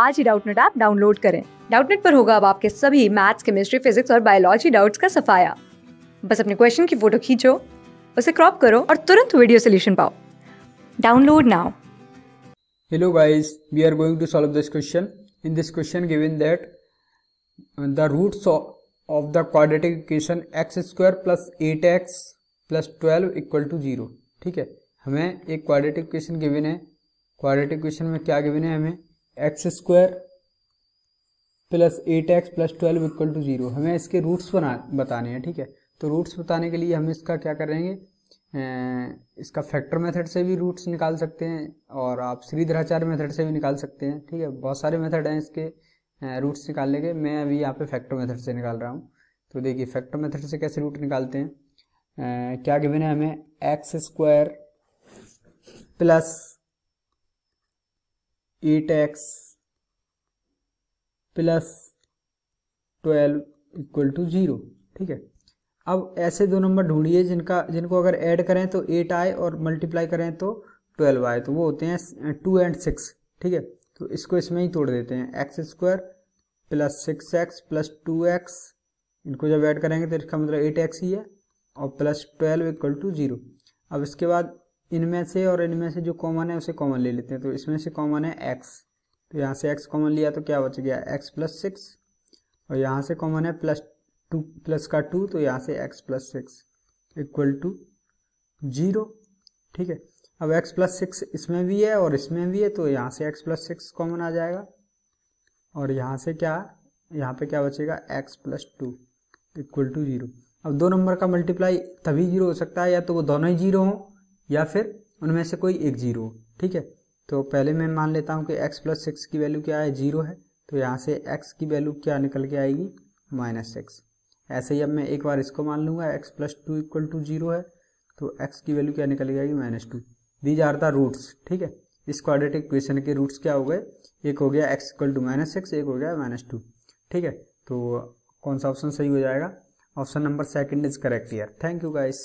आज ही Doubtnut app download करें डाउटनेट पर होगा अब आपके सभी मैथ्स केमिस्ट्री फिजिक्स और बायोलॉजी डाउट्स का सफाया बस अपने क्वेश्चन की फोटो खींचो उसे क्रॉप करो और तुरंत वीडियो सोल्यूशन पाओ download now hello guys we are going to solve this question in in this question that the the of the quadratic equation x square plus eight x plus twelve equal to zero ठीक है हमें एक quadratic equation given है quadratic equation में क्या given है हमें x square plus eight x plus twelve equal to zero हमें इसके रूट्स बना बताने हैं ठीक है तो रूट्स बताने के लिए हम इसका क्या करेंगे इसका फैक्टर मेथड से भी रूट्स निकाल सकते हैं और आप श्रीधराचार्य मेथड से भी निकाल सकते हैं ठीक है बहुत सारे मेथड हैं इसके रूट्स निकालने के मैं अभी यहाँ पे फैक्टर मेथड से निकाल रहा हूँ तो देखिए फैक्टर मेथड से कैसे रूट निकालते हैं आ, क्या गिवन है हमें x square plus eight x plus twelve equal to zero ठीक है अब ऐसे दो नंबर ढूंढिए जिनका जिनको अगर ऐड करें तो एट आए और मल्टीप्लाई करें तो ट्वेल्व आए तो वो होते हैं टू एंड सिक्स ठीक है तो इसको इसमें ही तोड़ देते हैं x square plus six x plus two x इनको जब ऐड करेंगे तो इसका मतलब एट एक्स ही है और plus twelve equal to zero अब इसके बाद इनमें से और इनमें से जो कॉमन है उसे कॉमन ले लेते हैं तो इसमें से कॉमन है एक्स तो यहाँ से एक्स कॉमन लिया तो क्या बच गया एक्स प्लस सिक्स और यहाँ से कॉमन है प्लस टू प्लस का टू तो यहाँ से x plus six equal to zero ठीक है अब एक्स प्लस सिक्स इसमें भी है और इसमें भी है तो यहाँ से एक्स प्लस सिक्स कॉमन आ जाएगा और यहाँ से क्या यहाँ पे क्या बचेगा x plus two equal to zero अब दो नंबर का मल्टीप्लाई तभी जीरो हो सकता है या तो वो दोनों ही जीरो हों या फिर उनमें से कोई एक जीरो ठीक है तो पहले मैं मान लेता हूँ कि x प्लस सिक्स की वैल्यू क्या है जीरो है तो यहाँ से x की वैल्यू क्या निकल के आएगी माइनस सिक्स ऐसे ही अब मैं एक बार इसको मान लूँगा x plus two equal to zero है तो x की वैल्यू क्या निकल के आएगी minus two these are the roots ठीक है इस क्वाड्रेटिक इक्वेशन के रूट्स क्या हो गए एक हो गया x equal to minus six एक हो गया माइनस टू ठीक है तो कौन सा ऑप्शन सही हो जाएगा option number second is correct year thank you guys